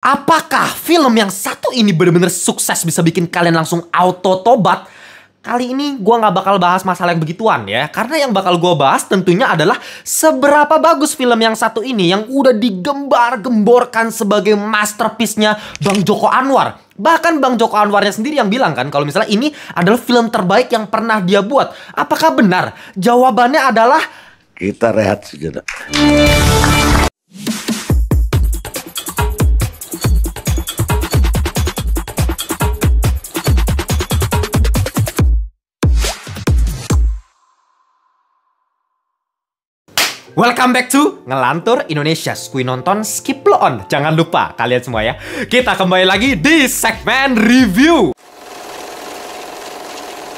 Apakah film yang satu ini benar-benar sukses bisa bikin kalian langsung auto tobat? Kali ini gue gak bakal bahas masalah yang begituan ya, karena yang bakal gue bahas tentunya adalah seberapa bagus film yang satu ini yang udah digembar-gemborkan sebagai masterpiece-nya Bang Joko Anwar. Bahkan Bang Joko Anwarnya sendiri yang bilang kan kalau misalnya ini adalah film terbaik yang pernah dia buat. Apakah benar? Jawabannya adalah kita rehat sejenak. Welcome back to Ngelantur Indonesia. Kui nonton skip lo on. Jangan lupa kalian semua ya. Kita kembali lagi di segmen review.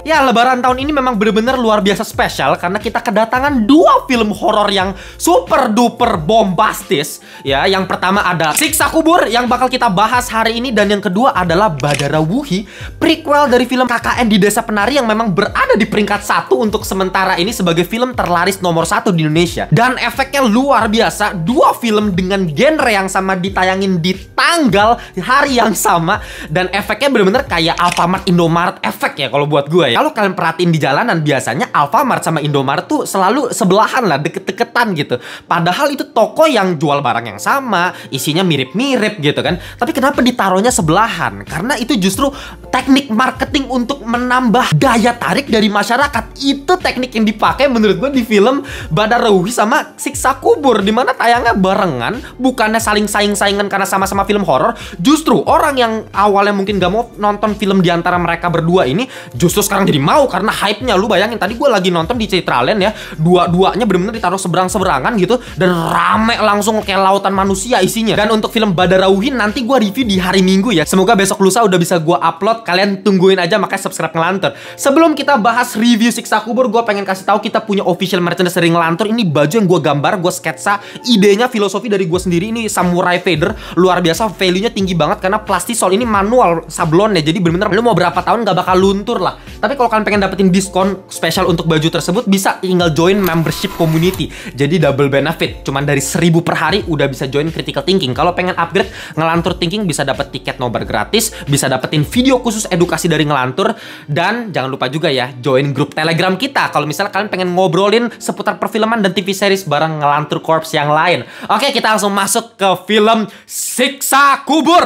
Ya, lebaran tahun ini memang benar-benar luar biasa spesial karena kita kedatangan dua film horor yang super duper bombastis. Ya, yang pertama ada Siksa Kubur yang bakal kita bahas hari ini dan yang kedua adalah Badara Wuhi, prequel dari film KKN di Desa Penari yang memang berada di peringkat satu untuk sementara ini sebagai film terlaris nomor satu di Indonesia. Dan efeknya luar biasa, dua film dengan genre yang sama ditayangin di tanggal hari yang sama dan efeknya benar-benar kayak Alfamart Indomaret efek ya kalau buat gue ya ya. Kalau kalian perhatiin di jalanan biasanya Alfamart sama Indomart tuh selalu sebelahan lah, deket-deketan gitu. Padahal itu toko yang jual barang yang sama, isinya mirip-mirip gitu kan. Tapi kenapa ditaruhnya sebelahan? Karena itu justru teknik marketing untuk menambah daya tarik dari masyarakat. Itu teknik yang dipakai menurut gue di film Badar Rewi sama Siksa Kubur di mana tayangnya barengan, bukannya saling saing-saingan karena sama-sama film horor, justru orang yang awalnya mungkin gak mau nonton film di antara mereka berdua ini justru sekarang orang jadi mau karena hype-nya. Lu bayangin tadi gue lagi nonton di Citraland ya, dua-duanya bener-bener ditaruh seberang-seberangan gitu dan rame langsung kayak lautan manusia isinya. Dan untuk film Badarawin nanti gue review di hari Minggu ya. Semoga besok lusa udah bisa gue upload. Kalian tungguin aja makanya subscribe ngelantur. Sebelum kita bahas review Siksa Kubur, gue pengen kasih tahu kita punya official merchandise sering ngelantur. Ini baju yang gue gambar, gue sketsa, idenya filosofi dari gue sendiri ini samurai fader luar biasa value-nya tinggi banget karena plastisol ini manual sablon ya. Jadi bener-bener lu mau berapa tahun gak bakal luntur lah. Tapi tapi kalau kalian pengen dapetin diskon spesial untuk baju tersebut, bisa tinggal join membership community. Jadi double benefit. Cuman dari 1000 per hari udah bisa join critical thinking. Kalau pengen upgrade ngelantur thinking bisa dapet tiket nobar gratis, bisa dapetin video khusus edukasi dari ngelantur dan jangan lupa juga ya join grup Telegram kita kalau misalnya kalian pengen ngobrolin seputar perfilman dan TV series bareng ngelantur corps yang lain. Oke, kita langsung masuk ke film Siksa Kubur.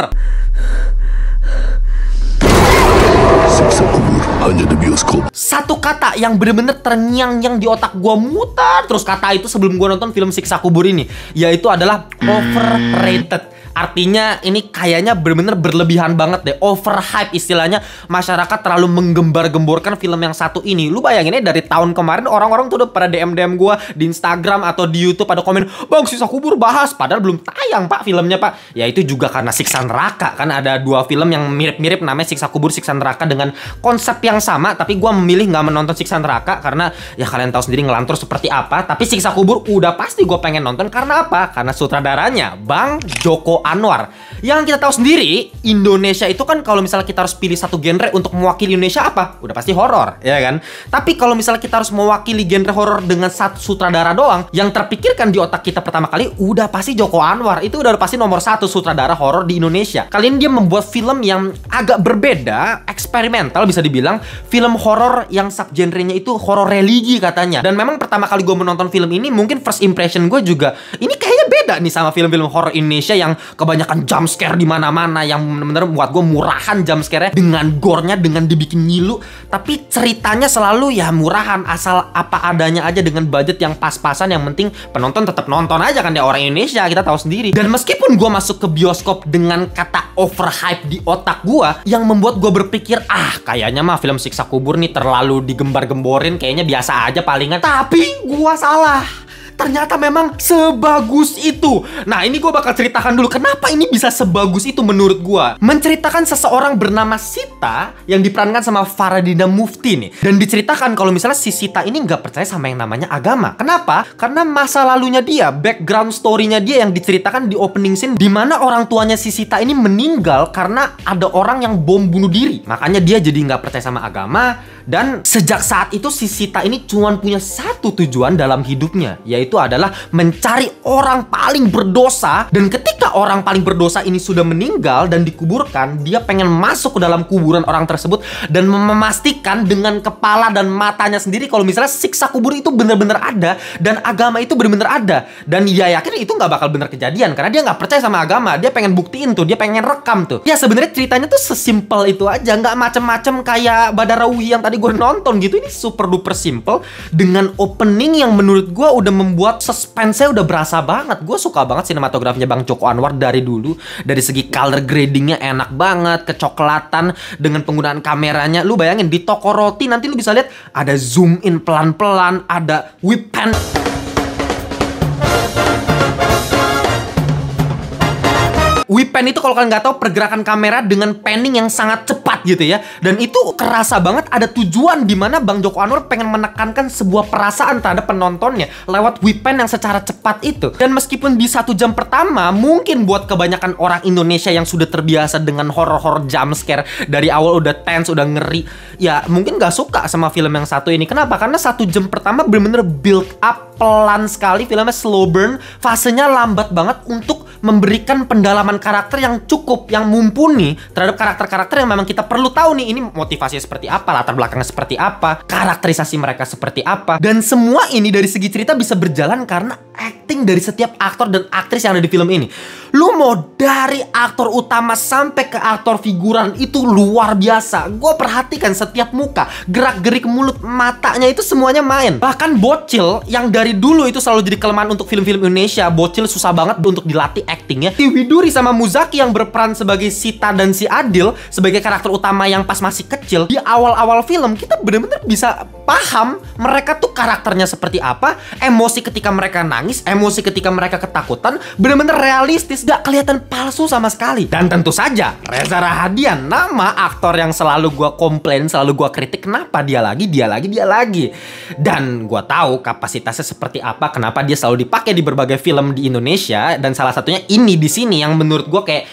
Siksa Kubur hanya di bioskop. Satu kata yang bener-bener terngiang yang di otak gue mutar terus kata itu sebelum gue nonton film Siksa Kubur ini, yaitu adalah hmm. overrated Artinya ini kayaknya bener-bener berlebihan banget deh. Overhype istilahnya masyarakat terlalu menggembar-gemborkan film yang satu ini. Lu bayanginnya dari tahun kemarin orang-orang tuh udah pada DM-DM gue di Instagram atau di Youtube pada komen, Bang sisa kubur bahas. Padahal belum tayang pak filmnya pak. Ya itu juga karena siksa neraka kan. Ada dua film yang mirip-mirip namanya siksa kubur, siksa neraka dengan konsep yang sama. Tapi gue memilih gak menonton siksa neraka karena ya kalian tahu sendiri ngelantur seperti apa. Tapi siksa kubur udah pasti gue pengen nonton karena apa? Karena sutradaranya Bang Joko Anwar. Yang kita tahu sendiri, Indonesia itu kan kalau misalnya kita harus pilih satu genre untuk mewakili Indonesia apa? Udah pasti horor, ya kan? Tapi kalau misalnya kita harus mewakili genre horor dengan satu sutradara doang, yang terpikirkan di otak kita pertama kali udah pasti Joko Anwar. Itu udah pasti nomor satu sutradara horor di Indonesia. Kali ini dia membuat film yang agak berbeda, eksperimental bisa dibilang, film horor yang subgenrenya itu horor religi katanya. Dan memang pertama kali gue menonton film ini mungkin first impression gue juga ini beda nih sama film-film horror Indonesia yang kebanyakan jump scare di mana-mana yang benar-benar buat gue murahan jump scare dengan gornya, dengan dibikin ngilu tapi ceritanya selalu ya murahan asal apa adanya aja dengan budget yang pas-pasan yang penting penonton tetap nonton aja kan ya orang Indonesia kita tahu sendiri. Dan meskipun gue masuk ke bioskop dengan kata overhype di otak gue yang membuat gue berpikir ah kayaknya mah film siksa kubur nih terlalu digembar-gemborin kayaknya biasa aja palingan. Tapi gue salah ternyata memang sebagus itu. Nah, ini gue bakal ceritakan dulu kenapa ini bisa sebagus itu menurut gue. Menceritakan seseorang bernama Sita yang diperankan sama Faradina Mufti nih. Dan diceritakan kalau misalnya si Sita ini nggak percaya sama yang namanya agama. Kenapa? Karena masa lalunya dia, background story-nya dia yang diceritakan di opening scene di mana orang tuanya si Sita ini meninggal karena ada orang yang bom bunuh diri. Makanya dia jadi nggak percaya sama agama dan sejak saat itu si Sita ini cuma punya satu tujuan dalam hidupnya, yaitu yaitu adalah mencari orang paling berdosa dan ketika orang paling berdosa ini sudah meninggal dan dikuburkan, dia pengen masuk ke dalam kuburan orang tersebut dan memastikan dengan kepala dan matanya sendiri kalau misalnya siksa kubur itu benar-benar ada dan agama itu benar-benar ada dan dia yakin itu nggak bakal benar kejadian karena dia nggak percaya sama agama, dia pengen buktiin tuh, dia pengen rekam tuh. Ya sebenarnya ceritanya tuh sesimpel itu aja, nggak macem-macem kayak Badarawi yang tadi gue nonton gitu. Ini super duper simple dengan opening yang menurut gue udah membuat buat suspense-nya udah berasa banget. Gue suka banget sinematografinya Bang Joko Anwar dari dulu. Dari segi color gradingnya enak banget, kecoklatan dengan penggunaan kameranya. Lu bayangin di toko roti nanti lu bisa lihat ada zoom in pelan-pelan, ada whip pan. Wipen itu kalau kalian nggak tahu pergerakan kamera dengan panning yang sangat cepat gitu ya. Dan itu kerasa banget ada tujuan di mana Bang Joko Anwar pengen menekankan sebuah perasaan terhadap penontonnya lewat Wipen yang secara cepat itu. Dan meskipun di satu jam pertama mungkin buat kebanyakan orang Indonesia yang sudah terbiasa dengan horror horror jump scare dari awal udah tense, udah ngeri, ya mungkin nggak suka sama film yang satu ini. Kenapa? Karena satu jam pertama bener-bener build up pelan sekali, filmnya slow burn, fasenya lambat banget untuk memberikan pendalaman karakter yang cukup, yang mumpuni terhadap karakter-karakter yang memang kita perlu tahu nih ini motivasinya seperti apa, latar belakangnya seperti apa, karakterisasi mereka seperti apa. Dan semua ini dari segi cerita bisa berjalan karena acting dari setiap aktor dan aktris yang ada di film ini. Lu mau dari aktor utama sampai ke aktor figuran itu luar biasa. Gue perhatikan setiap muka, gerak-gerik mulut, matanya itu semuanya main. Bahkan bocil yang dari dari dulu itu selalu jadi kelemahan untuk film-film Indonesia. Bocil susah banget untuk dilatih actingnya. Si Widuri sama Muzaki yang berperan sebagai Sita dan si Adil sebagai karakter utama yang pas masih kecil di awal-awal film kita bener-bener bisa paham mereka tuh karakternya seperti apa, emosi ketika mereka nangis, emosi ketika mereka ketakutan, bener-bener realistis, gak kelihatan palsu sama sekali. Dan tentu saja, Reza Rahadian, nama aktor yang selalu gue komplain, selalu gue kritik, kenapa dia lagi, dia lagi, dia lagi. Dan gue tahu kapasitasnya seperti apa, kenapa dia selalu dipakai di berbagai film di Indonesia, dan salah satunya ini di sini yang menurut gue kayak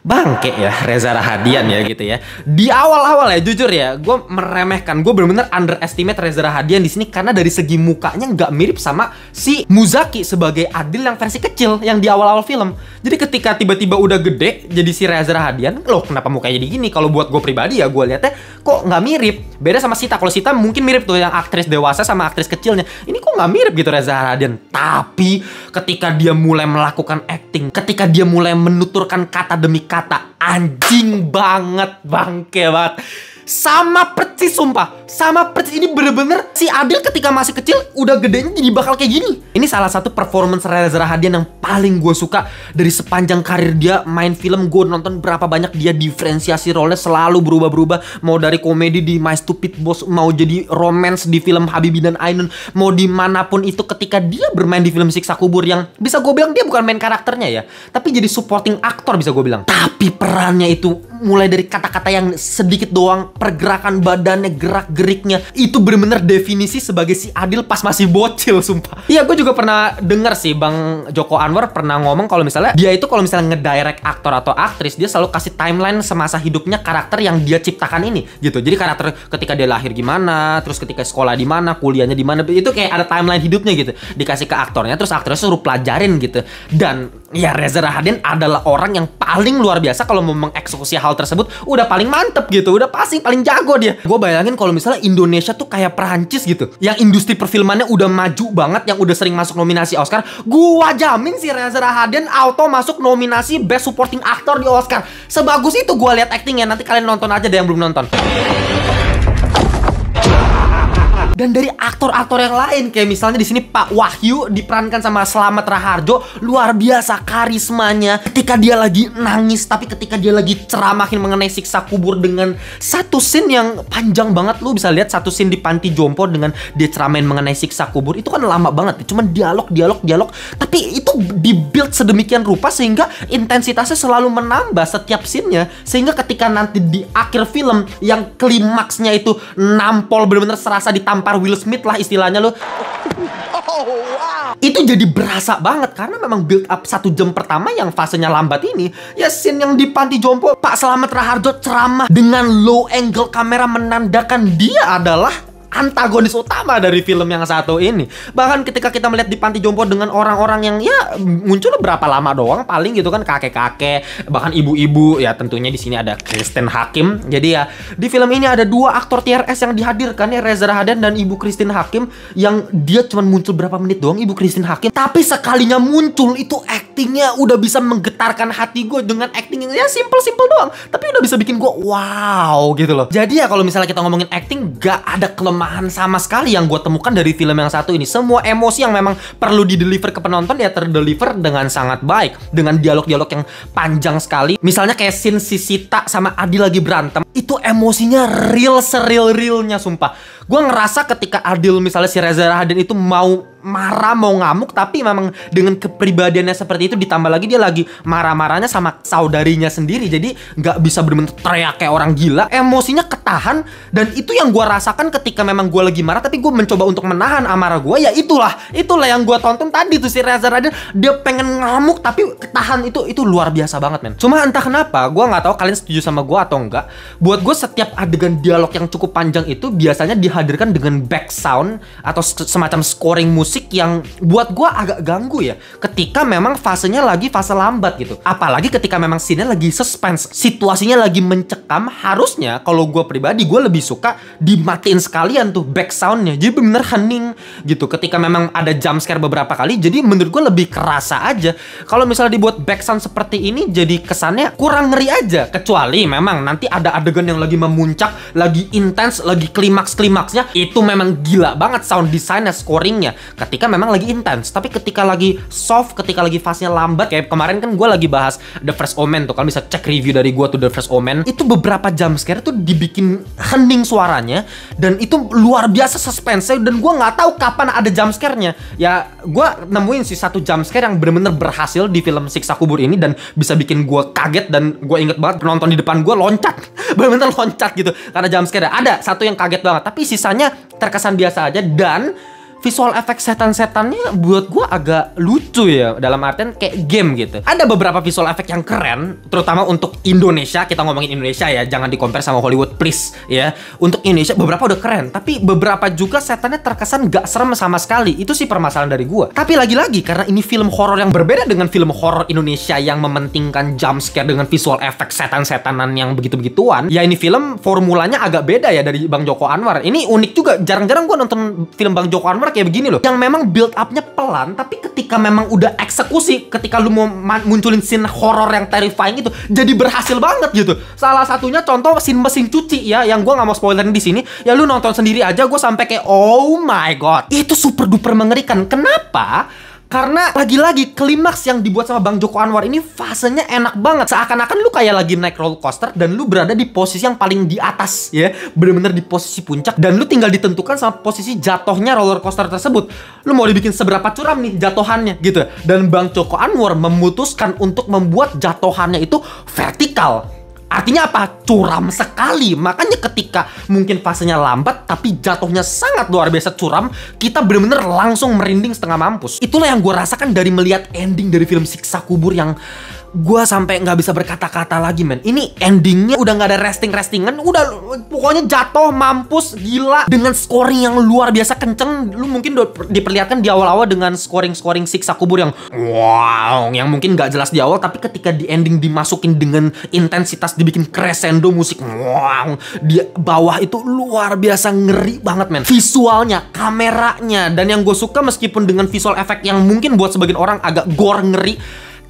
bangke ya Reza Rahadian ya gitu ya. Di awal-awal ya jujur ya, gue meremehkan, gue bener-bener underestimate Reza Rahadian di sini karena dari segi mukanya nggak mirip sama si Muzaki sebagai Adil yang versi kecil yang di awal-awal film. Jadi ketika tiba-tiba udah gede jadi si Reza Rahadian, loh kenapa mukanya jadi gini? Kalau buat gue pribadi ya gue liatnya kok nggak mirip. Beda sama Sita. Kalau Sita mungkin mirip tuh yang aktris dewasa sama aktris kecilnya. Ini kok nggak mirip gitu Reza Rahadian. Tapi ketika dia mulai melakukan acting, ketika dia mulai menuturkan kata demi kata anjing banget bangke banget sama persis sumpah sama persis ini bener-bener si Adil ketika masih kecil udah gedenya jadi bakal kayak gini. Ini salah satu performance Reza Rahadian yang paling gue suka dari sepanjang karir dia main film gue nonton berapa banyak dia diferensiasi role selalu berubah-berubah mau dari komedi di My Stupid Boss mau jadi romance di film Habibie dan Ainun mau dimanapun itu ketika dia bermain di film Siksa Kubur yang bisa gue bilang dia bukan main karakternya ya tapi jadi supporting aktor bisa gue bilang tapi perannya itu mulai dari kata-kata yang sedikit doang pergerakan badannya gerak geriknya itu bener-bener definisi sebagai si Adil pas masih bocil sumpah iya gue juga pernah denger sih Bang Joko Anwar pernah ngomong kalau misalnya dia itu kalau misalnya ngedirect aktor atau aktris dia selalu kasih timeline semasa hidupnya karakter yang dia ciptakan ini gitu jadi karakter ketika dia lahir gimana terus ketika sekolah di mana kuliahnya di mana itu kayak ada timeline hidupnya gitu dikasih ke aktornya terus aktornya suruh pelajarin gitu dan ya Reza Rahadian adalah orang yang paling luar biasa kalau mau mengeksekusi hal tersebut udah paling mantep gitu udah pasti paling jago dia gue bayangin kalau misalnya Indonesia tuh kayak Perancis gitu yang industri perfilmannya udah maju banget yang udah sering masuk nominasi Oscar gue jamin si Reza Rahadian auto masuk nominasi Best Supporting Actor di Oscar sebagus itu gue lihat actingnya nanti kalian nonton aja deh yang belum nonton dan dari aktor-aktor yang lain kayak misalnya di sini Pak Wahyu diperankan sama Slamet Raharjo luar biasa karismanya ketika dia lagi nangis tapi ketika dia lagi ceramahin mengenai siksa kubur dengan satu scene yang panjang banget lu bisa lihat satu scene di panti jompo dengan dia ceramain mengenai siksa kubur itu kan lama banget cuman dialog dialog dialog tapi itu dibuild sedemikian rupa sehingga intensitasnya selalu menambah setiap scene-nya sehingga ketika nanti di akhir film yang klimaksnya itu nampol bener-bener serasa ditampak lempar Will Smith lah istilahnya lo. Oh, Itu jadi berasa banget karena memang build up satu jam pertama yang fasenya lambat ini ya scene yang di panti jompo Pak Selamat Raharjo ceramah dengan low angle kamera menandakan dia adalah antagonis utama dari film yang satu ini. Bahkan ketika kita melihat di panti jompo dengan orang-orang yang ya muncul berapa lama doang paling gitu kan kakek-kakek, bahkan ibu-ibu ya tentunya di sini ada Kristen Hakim. Jadi ya di film ini ada dua aktor TRS yang dihadirkan ya Reza Rahadan dan Ibu Kristen Hakim yang dia cuma muncul berapa menit doang Ibu Kristen Hakim, tapi sekalinya muncul itu aktingnya udah bisa menggetarkan hati gue dengan acting yang ya simple-simple doang, tapi udah bisa bikin gue wow gitu loh. Jadi ya kalau misalnya kita ngomongin acting gak ada kelemahan kelemahan sama sekali yang gue temukan dari film yang satu ini. Semua emosi yang memang perlu di-deliver ke penonton ya terdeliver dengan sangat baik. Dengan dialog-dialog yang panjang sekali. Misalnya kayak scene si Sita sama Adi lagi berantem. Itu emosinya real seril-realnya sumpah. Gue ngerasa ketika Adil misalnya si Reza Rahadian itu mau marah mau ngamuk tapi memang dengan kepribadiannya seperti itu ditambah lagi dia lagi marah-marahnya sama saudarinya sendiri jadi nggak bisa berbentuk teriak kayak orang gila emosinya ketahan dan itu yang gue rasakan ketika memang gue lagi marah tapi gue mencoba untuk menahan amarah gue ya itulah itulah yang gue tonton tadi tuh si Reza Raden dia pengen ngamuk tapi ketahan itu itu luar biasa banget men cuma entah kenapa gue nggak tahu kalian setuju sama gue atau enggak buat gue setiap adegan dialog yang cukup panjang itu biasanya dihadirkan dengan back sound atau semacam scoring musik musik yang buat gue agak ganggu ya ketika memang fasenya lagi fase lambat gitu apalagi ketika memang scene lagi suspense situasinya lagi mencekam harusnya kalau gue pribadi gue lebih suka dimatiin sekalian tuh back soundnya jadi bener hening gitu ketika memang ada jump scare beberapa kali jadi menurut gue lebih kerasa aja kalau misalnya dibuat back sound seperti ini jadi kesannya kurang ngeri aja kecuali memang nanti ada adegan yang lagi memuncak lagi intens lagi klimaks klimaksnya itu memang gila banget sound desainnya scoringnya ketika memang lagi intens tapi ketika lagi soft ketika lagi fasenya lambat kayak kemarin kan gue lagi bahas The First Omen tuh kalian bisa cek review dari gue tuh The First Omen itu beberapa jam scare tuh dibikin hening suaranya dan itu luar biasa suspense dan gue nggak tahu kapan ada jam scare-nya ya gue nemuin sih satu jam scare yang bener-bener berhasil di film Siksa Kubur ini dan bisa bikin gue kaget dan gue inget banget penonton di depan gue loncat bener-bener loncat gitu karena jam scare ada satu yang kaget banget tapi sisanya terkesan biasa aja dan visual efek setan-setannya buat gue agak lucu ya dalam artian kayak game gitu. Ada beberapa visual efek yang keren, terutama untuk Indonesia. Kita ngomongin Indonesia ya, jangan dikompar sama Hollywood please ya. Untuk Indonesia beberapa udah keren, tapi beberapa juga setannya terkesan gak serem sama sekali. Itu sih permasalahan dari gue. Tapi lagi-lagi karena ini film horor yang berbeda dengan film horor Indonesia yang mementingkan jump scare dengan visual efek setan-setanan yang begitu-begituan. Ya ini film formulanya agak beda ya dari Bang Joko Anwar. Ini unik juga. Jarang-jarang gue nonton film Bang Joko Anwar kayak begini loh yang memang build upnya pelan tapi ketika memang udah eksekusi ketika lu mau munculin scene horror yang terrifying itu jadi berhasil banget gitu salah satunya contoh scene mesin cuci ya yang gue nggak mau spoilerin di sini ya lu nonton sendiri aja gue sampai kayak oh my god itu super duper mengerikan kenapa karena lagi-lagi klimaks yang dibuat sama Bang Joko Anwar ini fasenya enak banget. Seakan-akan lu kayak lagi naik roller coaster dan lu berada di posisi yang paling di atas ya. Bener-bener di posisi puncak dan lu tinggal ditentukan sama posisi jatuhnya roller coaster tersebut. Lu mau dibikin seberapa curam nih jatuhannya gitu. Dan Bang Joko Anwar memutuskan untuk membuat jatuhannya itu vertikal Artinya apa? Curam sekali. Makanya ketika mungkin fasenya lambat tapi jatuhnya sangat luar biasa curam, kita bener-bener langsung merinding setengah mampus. Itulah yang gue rasakan dari melihat ending dari film Siksa Kubur yang gue sampai nggak bisa berkata-kata lagi men ini endingnya udah nggak ada resting restingan udah pokoknya jatuh mampus gila dengan scoring yang luar biasa kenceng lu mungkin diperlihatkan di awal-awal dengan scoring scoring siksa kubur yang wow yang mungkin nggak jelas di awal tapi ketika di ending dimasukin dengan intensitas dibikin crescendo musik wow di bawah itu luar biasa ngeri banget men visualnya kameranya dan yang gue suka meskipun dengan visual efek yang mungkin buat sebagian orang agak gore ngeri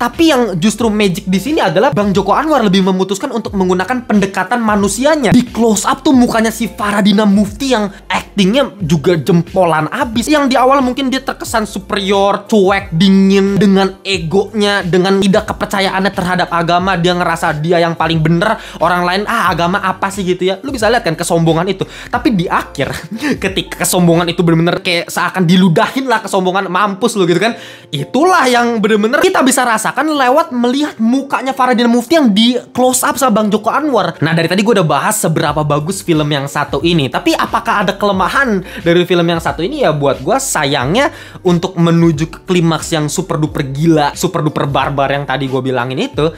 tapi yang justru magic di sini adalah Bang Joko Anwar lebih memutuskan untuk menggunakan pendekatan manusianya. Di close up tuh mukanya si Faradina Mufti yang actingnya juga jempolan abis. Yang di awal mungkin dia terkesan superior, cuek, dingin dengan egonya, dengan tidak kepercayaannya terhadap agama. Dia ngerasa dia yang paling bener, orang lain ah agama apa sih gitu ya. Lu bisa lihat kan kesombongan itu. Tapi di akhir ketika kesombongan itu bener-bener kayak seakan diludahin lah kesombongan mampus lu gitu kan. Itulah yang bener-bener kita bisa rasa merasakan lewat melihat mukanya Faradina Mufti yang di close up sama Bang Joko Anwar. Nah dari tadi gue udah bahas seberapa bagus film yang satu ini. Tapi apakah ada kelemahan dari film yang satu ini ya buat gue sayangnya untuk menuju ke klimaks yang super duper gila, super duper barbar yang tadi gue bilangin itu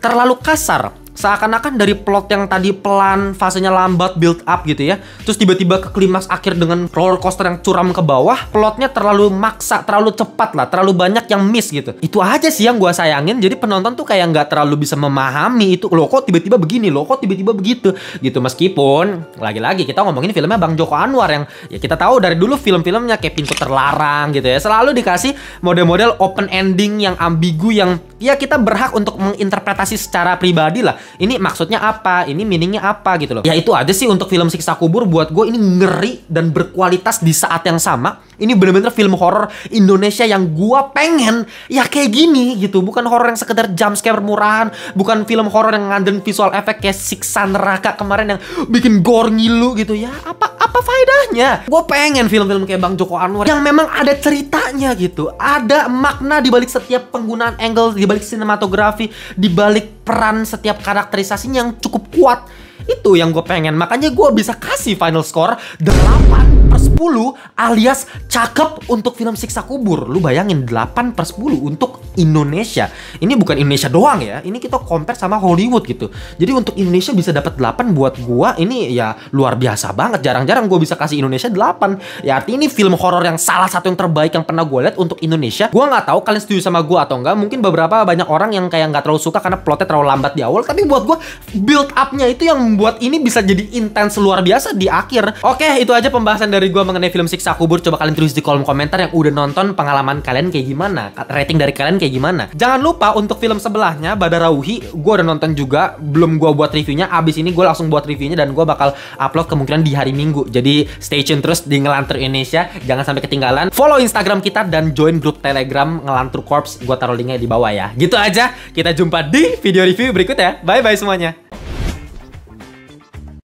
terlalu kasar seakan-akan dari plot yang tadi pelan, fasenya lambat, build up gitu ya. Terus tiba-tiba ke klimaks akhir dengan roller coaster yang curam ke bawah, plotnya terlalu maksa, terlalu cepat lah, terlalu banyak yang miss gitu. Itu aja sih yang gue sayangin. Jadi penonton tuh kayak nggak terlalu bisa memahami itu. Loh kok tiba-tiba begini, loh kok tiba-tiba begitu gitu. Meskipun lagi-lagi kita ngomongin filmnya Bang Joko Anwar yang ya kita tahu dari dulu film-filmnya kayak pintu terlarang gitu ya. Selalu dikasih model-model open ending yang ambigu yang ya kita berhak untuk menginterpretasi secara pribadi lah ini maksudnya apa ini meaningnya apa gitu loh ya itu aja sih untuk film siksa kubur buat gue ini ngeri dan berkualitas di saat yang sama ini bener-bener film horor Indonesia yang gue pengen ya kayak gini gitu bukan horor yang sekedar jump scare murahan bukan film horor yang ngandelin visual efek kayak siksa neraka kemarin yang bikin gore ngilu gitu ya apa apa faedahnya gue pengen film-film kayak Bang Joko Anwar yang memang ada ceritanya gitu ada makna di balik setiap penggunaan angle di balik sinematografi di balik peran setiap karakterisasinya yang cukup kuat. Itu yang gue pengen. Makanya gue bisa kasih final score 8 10 alias cakep untuk film siksa kubur. Lu bayangin 8 per 10 untuk Indonesia. Ini bukan Indonesia doang ya. Ini kita compare sama Hollywood gitu. Jadi untuk Indonesia bisa dapat 8 buat gua ini ya luar biasa banget. Jarang-jarang gua bisa kasih Indonesia 8. Ya arti ini film horor yang salah satu yang terbaik yang pernah gua lihat untuk Indonesia. Gua nggak tahu kalian setuju sama gua atau enggak. Mungkin beberapa banyak orang yang kayak nggak terlalu suka karena plotnya terlalu lambat di awal. Tapi buat gua build upnya itu yang membuat ini bisa jadi intens luar biasa di akhir. Oke, itu aja pembahasan dari gua mengenai film Siksa Kubur coba kalian tulis di kolom komentar yang udah nonton pengalaman kalian kayak gimana, rating dari kalian kayak gimana. Jangan lupa untuk film sebelahnya Badarauhi, gue udah nonton juga, belum gue buat reviewnya. Abis ini gue langsung buat reviewnya dan gue bakal upload kemungkinan di hari Minggu. Jadi stay tune terus di Ngelantur Indonesia, jangan sampai ketinggalan. Follow Instagram kita dan join grup Telegram Ngelantur Corps. Gue taruh linknya di bawah ya. Gitu aja, kita jumpa di video review berikutnya. Bye bye semuanya.